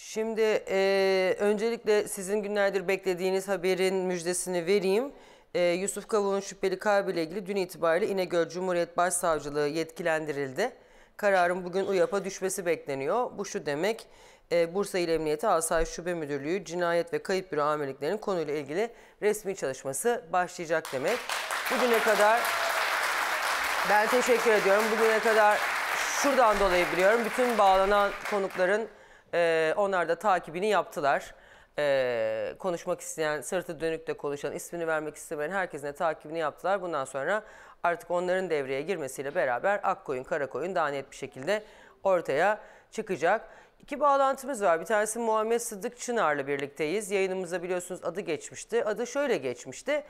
Şimdi e, öncelikle sizin günlerdir beklediğiniz haberin müjdesini vereyim. E, Yusuf Kavun'un şüpheli kaybıyla ilgili dün itibariyle İnegöl Cumhuriyet Başsavcılığı yetkilendirildi. Kararın bugün UYAP'a düşmesi bekleniyor. Bu şu demek, e, Bursa İl Emniyeti Asayiş Şube Müdürlüğü Cinayet ve Kayıp Büro Amirliklerinin konuyla ilgili resmi çalışması başlayacak demek. Bugüne kadar ben teşekkür ediyorum. Bugüne kadar şuradan dolayı biliyorum. Bütün bağlanan konukların e, onlar da takibini yaptılar. E, konuşmak isteyen, sırtı dönük de konuşan, ismini vermek istemeyen herkesine takibini yaptılar. Bundan sonra artık onların devreye girmesiyle beraber Akkoyun, Karakoyun daha net bir şekilde ortaya çıkacak. İki bağlantımız var. Bir tanesi Muhammed Sıddık Çınar'la birlikteyiz. Yayınımıza biliyorsunuz adı geçmişti. Adı şöyle geçmişti.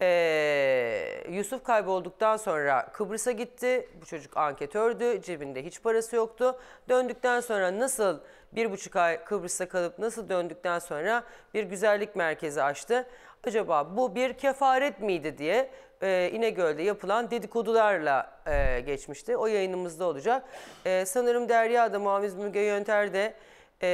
Ee, Yusuf kaybolduktan sonra Kıbrıs'a gitti. Bu çocuk anketördü. Cebinde hiç parası yoktu. Döndükten sonra nasıl bir buçuk ay Kıbrıs'ta kalıp nasıl döndükten sonra bir güzellik merkezi açtı. Acaba bu bir kefaret miydi diye e, İnegöl'de yapılan dedikodularla e, geçmişti. O yayınımızda olacak. E, sanırım Derya da Muaviz Müge Yönter de e,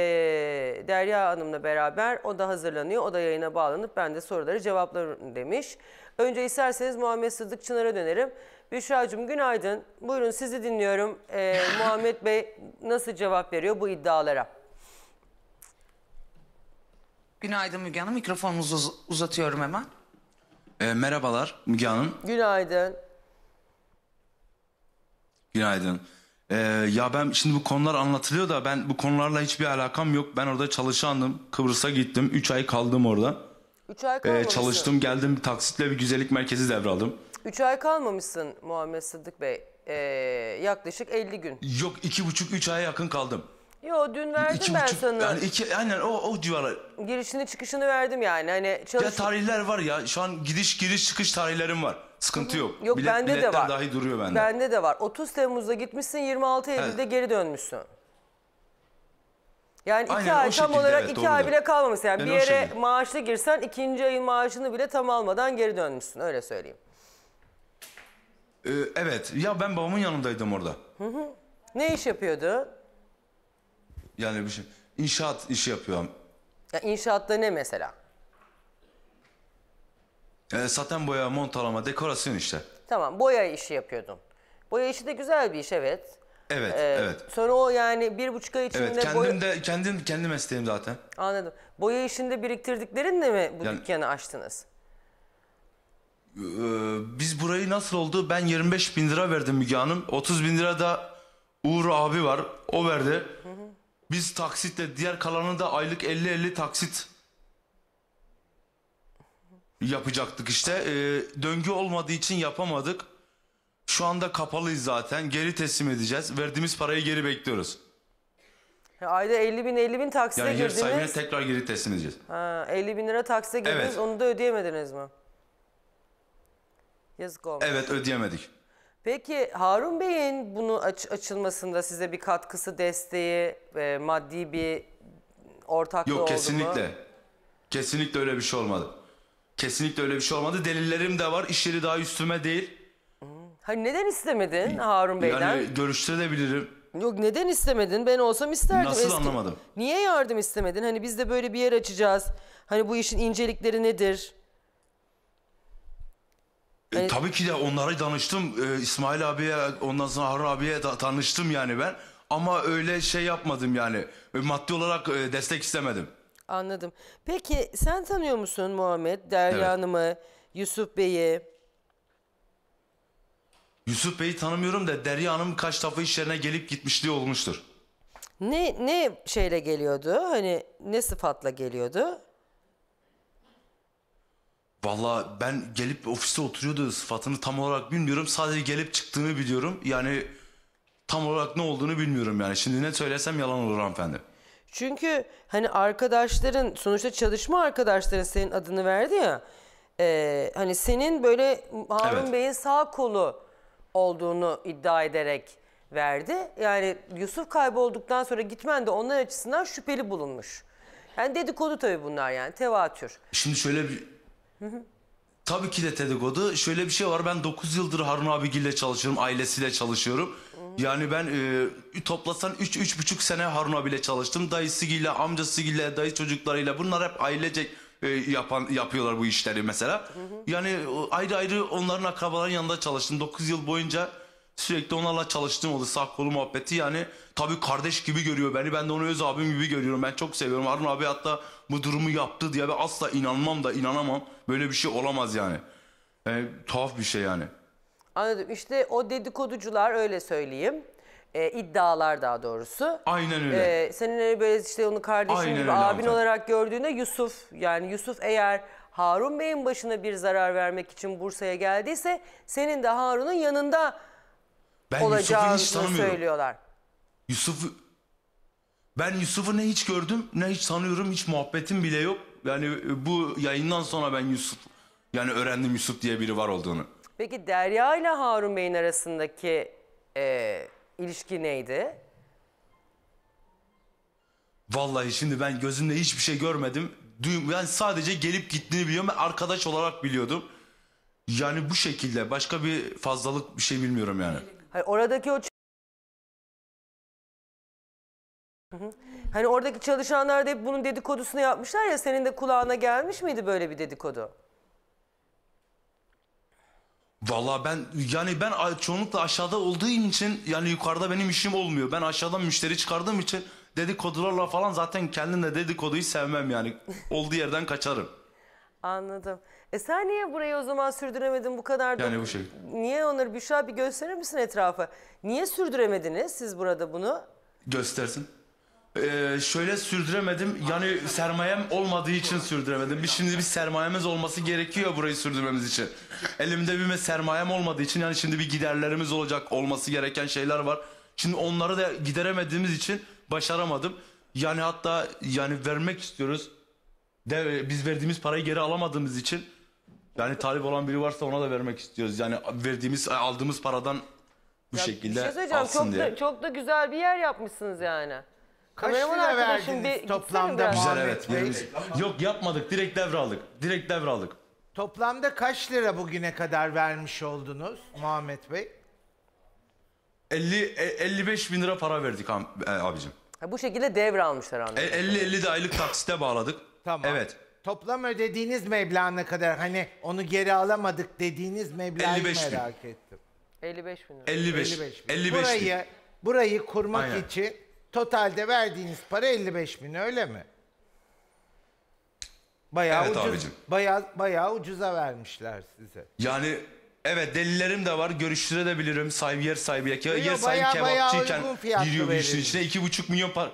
Derya Hanım'la beraber o da hazırlanıyor. O da yayına bağlanıp ben de soruları cevaplarım demiş. Önce isterseniz Muhammed Sıddık Çınar'a dönerim. Büşra'cığım günaydın. Buyurun sizi dinliyorum. Ee, Muhammed Bey nasıl cevap veriyor bu iddialara? Günaydın Müge Hanım. Mikrofonunuzu uzatıyorum hemen. E, merhabalar Müge Hanım. Günaydın. Günaydın. E, ya ben şimdi bu konular anlatılıyor da ben bu konularla hiçbir alakam yok. Ben orada çalışandım. Kıbrıs'a gittim. üç ay kaldım orada. Üç ay E, çalıştım geldim taksitle bir güzellik merkezi devraldım. 3 ay kalmamışsın Muhammed Sıddık Bey. Ee, yaklaşık 50 gün. Yok iki buçuk üç aya yakın kaldım. Yo dün verdim İki ben buçuk- sana. Yani iki, aynen o, o civara. Girişini çıkışını verdim yani. Hani Ya tarihler var ya şu an gidiş giriş çıkış tarihlerim var. Sıkıntı yok. Yok Bilet- bende de var. dahi duruyor bende. Bende de var. 30 Temmuz'da gitmişsin 26 Eylül'de geri dönmüşsün. Yani iki Aynen, ay tam şekilde, olarak evet, iki ay bile kalmamış. Yani, Yani bir yere maaşlı girsen ikinci ayın maaşını bile tam almadan geri dönmüşsün öyle söyleyeyim. Ee, evet. Ya ben babamın yanındaydım orada. Ne iş yapıyordu? Yani bir şey. İnşaat işi yapıyorum. Ya inşaatta ne mesela? Ee, saten boya, montalama, dekorasyon işte. Tamam boya işi yapıyordun. Boya işi de güzel bir iş evet. Evet, Ee, evet. Sonra o yani bir buçuk ay içinde Evet, kendim boya... de kendim kendi mesleğim zaten. Anladım. Boya işinde biriktirdiklerinle mi bu Yani- dükkanı açtınız? Ee, biz burayı nasıl oldu? Ben 25 bin lira verdim Müge Hanım. 30 bin lira da Uğur abi var. O verdi. Biz taksitle diğer kalanı da aylık 50-50 taksit yapacaktık işte. Ee, döngü olmadığı için yapamadık. Şu anda kapalıyız zaten. Geri teslim edeceğiz. Verdiğimiz parayı geri bekliyoruz. Ayda 50 bin 50 bin taksite Yani yer sahibine girdiniz. tekrar geri teslim edeceğiz. Ha, 50 bin lira taksite girdiniz Evet. onu da ödeyemediniz mi? Yazık olmuş. Evet ödeyemedik. Peki Harun Bey'in bunu aç açılmasında size bir katkısı, desteği, e, maddi bir ortaklığı Yok, oldu kesinlikle. mu? Yok kesinlikle. Kesinlikle öyle bir şey olmadı. Kesinlikle öyle bir şey olmadı. Delillerim de var. İşleri daha üstüme değil. Hani neden istemedin Harun Bey'den? Yani görüştürebilirim. Yok neden istemedin? Ben olsam isterdim. Nasıl Eski... anlamadım? Niye yardım istemedin? Hani biz de böyle bir yer açacağız. Hani bu işin incelikleri nedir? E, Tabii ki de onlara danıştım. E, İsmail abiye, ondan sonra Harun abiye da, tanıştım yani ben. Ama öyle şey yapmadım yani. E, maddi olarak e, destek istemedim. Anladım. Peki sen tanıyor musun Muhammed, Derya evet. Hanım'ı, Yusuf Bey'i? Yusuf Bey'i tanımıyorum da Derya Hanım kaç defa işlerine gelip gitmişliği olmuştur. Ne ne şeyle geliyordu? Hani ne sıfatla geliyordu? Valla ben gelip ofiste oturuyordu sıfatını tam olarak bilmiyorum. Sadece gelip çıktığını biliyorum. Yani tam olarak ne olduğunu bilmiyorum yani. Şimdi ne söylesem yalan olur hanımefendi. Çünkü hani arkadaşların sonuçta çalışma arkadaşların senin adını verdi ya. E, hani senin böyle Harun Evet. Bey'in sağ kolu olduğunu iddia ederek verdi. Yani Yusuf kaybolduktan sonra gitmen de onlar açısından şüpheli bulunmuş. Yani dedikodu tabii bunlar yani tevatür. Şimdi şöyle bir Tabii ki de dedikodu. Şöyle bir şey var. Ben 9 yıldır Harun abigille çalışıyorum. Ailesiyle çalışıyorum. Yani ben e, toplasan 3-3,5 sene Harun abiyle çalıştım. Dayısıyla, amcasıyla, dayı çocuklarıyla bunlar hep ailecek e, yapan yapıyorlar bu işleri mesela. Yani ayrı ayrı onların akrabaların yanında çalıştım 9 yıl boyunca. Sürekli onlarla çalıştığım oldu sağ kolu muhabbeti yani tabii kardeş gibi görüyor beni ben de onu öz abim gibi görüyorum ben çok seviyorum Harun abi hatta bu durumu yaptı diye ben asla inanmam da inanamam böyle bir şey olamaz yani. yani e, tuhaf bir şey yani. Anladım işte o dedikoducular öyle söyleyeyim e, iddialar daha doğrusu. Aynen öyle. E, senin hani böyle işte onu kardeşin Aynen gibi abin abi. olarak gördüğünde Yusuf yani Yusuf eğer Harun Bey'in başına bir zarar vermek için Bursa'ya geldiyse senin de Harun'un yanında ben Yusuf'u hiç tanımıyorum. söylüyorlar. Yusuf'u ben Yusuf'u ne hiç gördüm ne hiç tanıyorum hiç muhabbetim bile yok. Yani e, bu yayından sonra ben Yusuf yani öğrendim Yusuf diye biri var olduğunu. Peki Derya ile Harun Bey'in arasındaki e, ilişki neydi? Vallahi şimdi ben gözümle hiçbir şey görmedim. Duyum, ben sadece gelip gittiğini biliyorum. Ben arkadaş olarak biliyordum. Yani bu şekilde başka bir fazlalık bir şey bilmiyorum yani. Hani oradaki o Hani oradaki çalışanlar da hep bunun dedikodusunu yapmışlar ya senin de kulağına gelmiş miydi böyle bir dedikodu? Vallahi ben yani ben çoğunlukla aşağıda olduğum için yani yukarıda benim işim olmuyor. Ben aşağıdan müşteri çıkardığım için dedikodularla falan zaten kendim de dedikoduyu sevmem yani. Olduğu yerden kaçarım. Anladım. E sen niye burayı o zaman sürdüremedin bu kadar da? Yani bu şey. Niye onları Büşra bir gösterir misin etrafa? Niye sürdüremediniz siz burada bunu? Göstersin. Ee, şöyle sürdüremedim. Yani sermayem olmadığı için sürdüremedim. Biz şimdi bir sermayemiz olması gerekiyor burayı sürdürmemiz için. Elimde bir sermayem olmadığı için yani şimdi bir giderlerimiz olacak. Olması gereken şeyler var. Şimdi onları da gideremediğimiz için başaramadım. Yani hatta yani vermek istiyoruz. De, biz verdiğimiz parayı geri alamadığımız için yani talip olan biri varsa ona da vermek istiyoruz. Yani verdiğimiz, aldığımız paradan bu şekilde bir şey alsın çok diye. Da, çok da güzel bir yer yapmışsınız yani. Kaç lira arkadaşım bir verdiniz toplamda Güzel evet. yerimiz- Yok yapmadık. Direkt devraldık. Direkt devraldık. Toplamda kaç lira bugüne kadar vermiş oldunuz Muhammed Bey? 50 55 e, bin lira para verdik e, abicim. Ha, bu şekilde devralmışlar anladım. 50 50 de aylık taksite bağladık. Tamam. Evet toplam ödediğiniz meblağ ne kadar? Hani onu geri alamadık dediğiniz meblağı merak ettim. 55 bin lira. 55. 55 bin. 55 bin. burayı, kurmak Aynen. için totalde verdiğiniz para 55 bin öyle mi? Bayağı Evet ucuz, abicim. bayağı, bayağı ucuza vermişler size. Yani evet delillerim de var. Görüştürebilirim. Sahibi yer sahibi. Ya, Yo, yer sahibi bayağı- bayağı kebapçıyken uygun fiyatlı giriyor bu işin içine. 2,5 milyon par...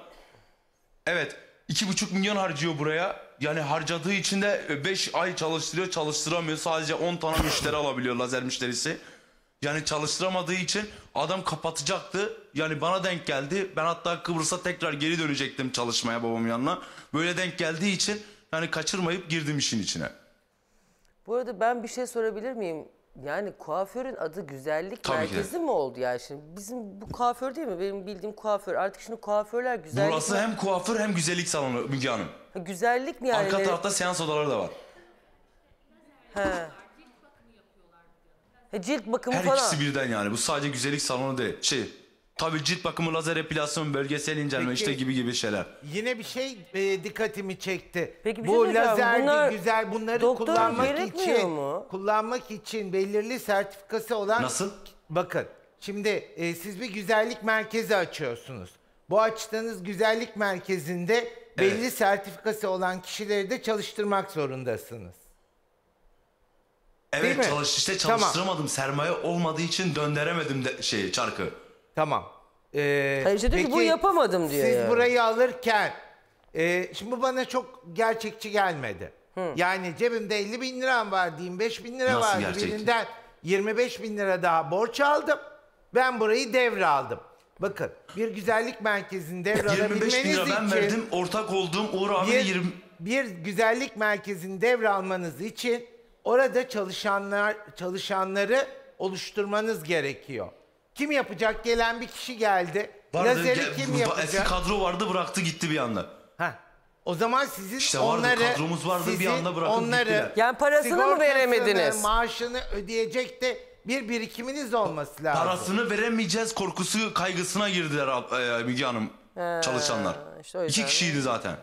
Evet. 2,5 milyon harcıyor buraya. Yani harcadığı için de 5 e, ay çalıştırıyor çalıştıramıyor. Sadece 10 tane müşteri alabiliyor lazer müşterisi. Yani çalıştıramadığı için adam kapatacaktı. Yani bana denk geldi. Ben hatta Kıbrıs'a tekrar geri dönecektim çalışmaya babamın yanına. Böyle denk geldiği için yani kaçırmayıp girdim işin içine. Bu arada ben bir şey sorabilir miyim? Yani kuaförün adı güzellik Tabii ki mi oldu ya şimdi? Bizim bu kuaför değil mi? Benim bildiğim kuaför. Artık şimdi kuaförler güzellik... Burası hem kuaför hem güzellik salonu Müge Hanım. Ha, güzellik mi yani? Arka tarafta seans odaları da var. He. Ha, cilt bakımı Her falan. ikisi birden yani. Bu sadece güzellik salonu değil. Şey, Tabii cilt bakımı, lazer epilasyon, bölgesel incelme Peki, işte gibi gibi şeyler. Yine bir şey e, dikkatimi çekti. Peki bir Bu şey lazer bunlar, güzel bunları kullanmak için mu? kullanmak için belirli sertifikası olan Nasıl? Bakın şimdi e, siz bir güzellik merkezi açıyorsunuz. Bu açtığınız güzellik merkezinde belli evet. sertifikası olan kişileri de çalıştırmak zorundasınız. Evet çalış işte çalıştıramadım. Tamam. Sermaye olmadığı için döndüremedim de şeyi çarkı. Tamam. Ee, Hayır işte diyor ki bu yapamadım diyor Siz yani. burayı alırken e, şimdi bu bana çok gerçekçi gelmedi. Hı. Hmm. Yani cebimde 50 bin liram var diyeyim 5 bin lira var vardı. Birinden 25 bin lira daha borç aldım. Ben burayı devre aldım. Bakın bir güzellik merkezini 25 bin devralabilmeniz lira ben için verdim. Ortak olduğum Uğur abi 20... bir güzellik merkezini devralmanız için orada çalışanlar çalışanları oluşturmanız gerekiyor. Kim yapacak? Gelen bir kişi geldi. Vardı, Lazeri gel, kim yapacak? Eski kadro vardı bıraktı gitti bir anda. Ha. O zaman sizin işte vardı, onları kadromuz vardı sizin bir anda bıraktı onları gittiler. Yani parasını mı veremediniz? Maaşını ödeyecek de bir birikiminiz olması lazım. Parasını veremeyeceğiz korkusu kaygısına girdiler e, Müge Hanım He, çalışanlar. Işte İki kişiydi zaten.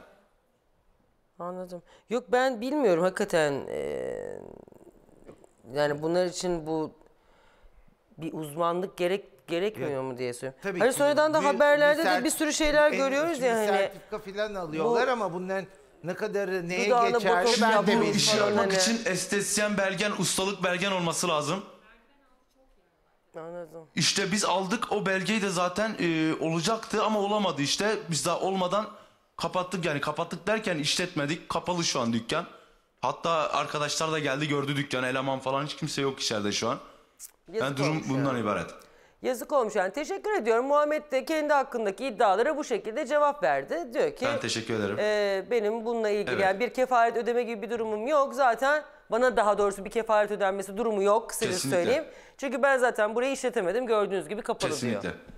Anladım. Yok ben bilmiyorum hakikaten. E, yani bunlar için bu bir uzmanlık gerek gerekmiyor mu diye söylüyorum. Tabii hani sonradan da bir- haberlerde de bir sürü şeyler en- görüyoruz ya hani. Sertifika falan alıyorlar ama bunların ne kadarı neye Dudağına ben de yapıyor, işi Sonra yapmak için estetisyen belgen, ustalık belgen olması lazım. Anladım. İşte biz aldık o belgeyi de zaten e, olacaktı ama olamadı işte. Biz daha olmadan kapattık yani kapattık derken işletmedik. Kapalı şu an dükkan. Hatta arkadaşlar da geldi gördü dükkanı eleman falan hiç kimse yok içeride şu an. Yazık yani durum olmuş bundan yani. ibaret. Yazık olmuş yani. Teşekkür ediyorum. Muhammed de kendi hakkındaki iddialara bu şekilde cevap verdi. Diyor ki... Ben teşekkür ederim. E, benim bununla ilgili evet. yani bir kefaret ödeme gibi bir durumum yok. Zaten bana daha doğrusu bir kefaret ödenmesi durumu yok. Size söyleyeyim. Çünkü ben zaten burayı işletemedim. Gördüğünüz gibi kapalı Kesinlikle. diyor. Kesinlikle